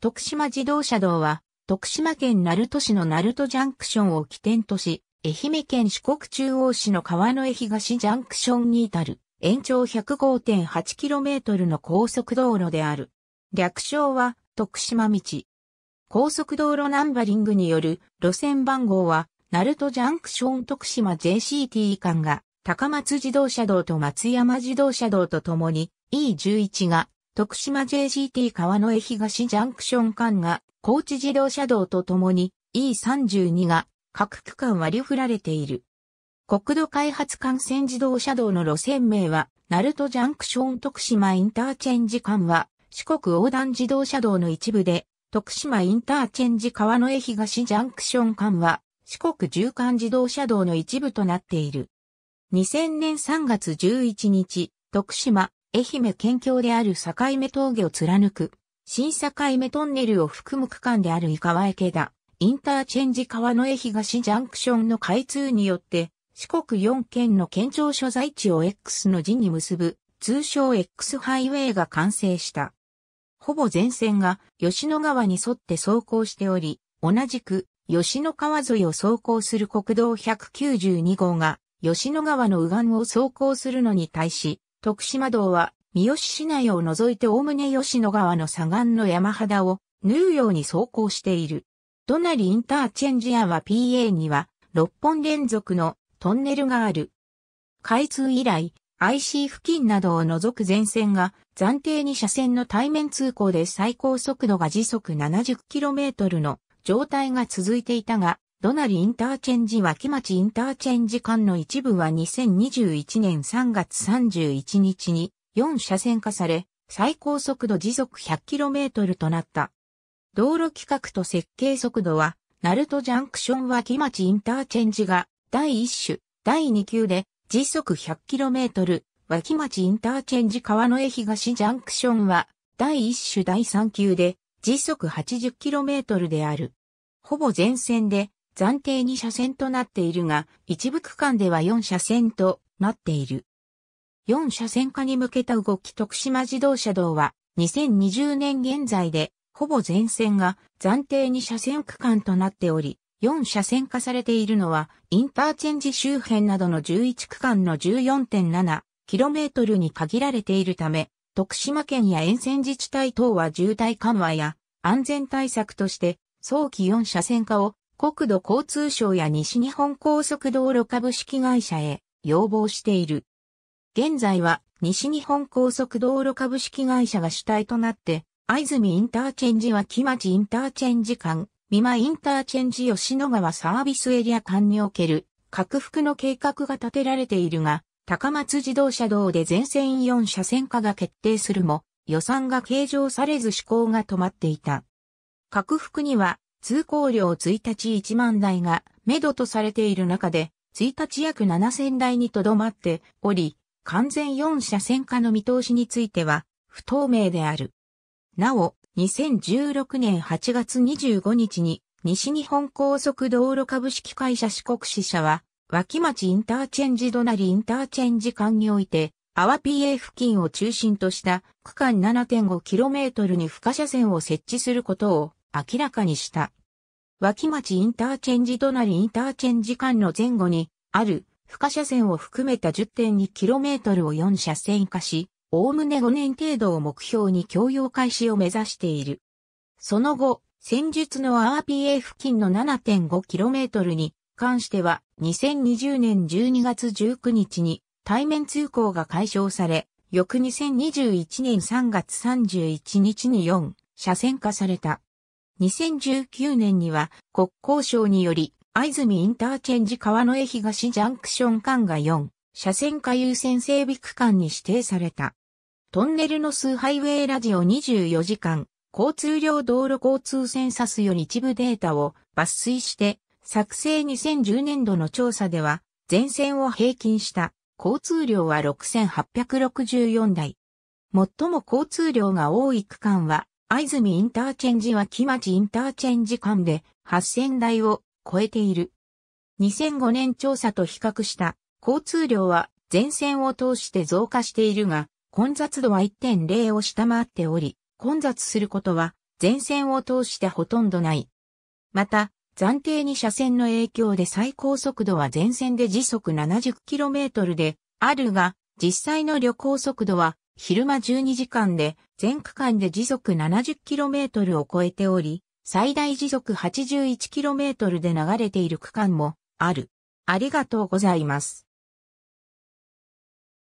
徳島自動車道は、徳島県鳴門市の鳴門ジャンクションを起点とし、愛媛県四国中央市の川の江東ジャンクションに至る、延長 105.8km の高速道路である。略称は、徳島道。高速道路ナンバリングによる路線番号は、鳴門ジャンクション徳島 JCT 間が、高松自動車道と松山自動車道とともに E11 が徳島 JGT 川の江東ジャンクション間が、高知自動車道とともに E32 が各区間割り振られている。国土開発幹線自動車道の路線名は、鳴門ジャンクション徳島インターチェンジ間は、四国横断自動車道の一部で、徳島インターチェンジ川の江東ジャンクション間は、四国縦貫自動車道の一部となっている。2000年3月11日、徳島、愛媛県境である境目峠を貫く、新境目トンネルを含む区間である井川池田、インターチェンジ川の江東ジャンクションの開通によって、四国4県の県庁所在地を X の字に結ぶ、通称 X ハイウェイが完成した。ほぼ全線が吉野川に沿って走行しており、同じく吉野川沿いを走行する国道192号が吉野川の右岸を走行するのに対し、徳島道は、三好市内を除いて概ね吉野川の左岸の山肌を縫うように走行している。隣インターチェンジ案は PA には6本連続のトンネルがある。開通以来、IC 付近などを除く全線が暫定に車線の対面通行で最高速度が時速 70km の状態が続いていたが、ドナリインターチェンジ脇町インターチェンジ間の一部は2021年3月31日に4車線化され、最高速度時速 100km となった。道路規格と設計速度は、ナルトジャンクション脇町インターチェンジが第1種、第2級で時速 100km、脇町インターチェンジ川の江東ジャンクションは第1種第3級で時速 80km である。ほぼ全線で暫定2車線となっているが、一部区間では4車線となっている。4車線化に向けた動き徳島自動車道は、2020年現在で、ほぼ全線が暫定2車線区間となっており、4車線化されているのは、インターチェンジ周辺などの11区間の 14.7km に限られているため、徳島県や沿線自治体等は渋滞緩和や安全対策として、早期4車線化を国土交通省や西日本高速道路株式会社へ要望している。現在は西日本高速道路株式会社が主体となって、藍住インターチェンジは木町インターチェンジ間、三間インターチェンジ吉野川サービスエリア間における、拡幅の計画が立てられているが、高松自動車道で全線4車線化が決定するも、予算が計上されず施行が止まっていた。拡幅には、通行量1日1万台が、目処とされている中で、1日約7000台にとどまっており、完全4車線化の見通しについては、不透明である。なお、2016年8月25日に、西日本高速道路株式会社四国支社は、脇町インターチェンジ隣インターチェンジ間において、アワ PA 付近を中心とした区間 7.5km に付加車線を設置することを明らかにした。脇町インターチェンジ隣インターチェンジ間の前後にある不可車線を含めた 10.2km を4車線化し、おおむね5年程度を目標に供用開始を目指している。その後、戦術の RPA 付近の 7.5km に関しては、2020年12月19日に対面通行が解消され、翌2021年3月31日に4車線化された。2019年には国交省により、藍住インターチェンジ川の江東ジャンクション間が4、車線下優先整備区間に指定された。トンネルの数ハイウェイラジオ24時間、交通量道路交通センサスより一部データを抜粋して、作成2010年度の調査では、全線を平均した交通量は6864台。最も交通量が多い区間は藍住インターチェンジは木町インターチェンジ間で8000台を超えている。2005年調査と比較した交通量は全線を通して増加しているが、混雑度は1.0を下回っており、混雑することは全線を通してほとんどない。また、暫定に車線の影響で最高速度は全線で時速 70km であるが、実際の旅行速度は昼間12時間で全区間で時速 70km を超えており、最大時速 81km で流れている区間もある。ありがとうございます。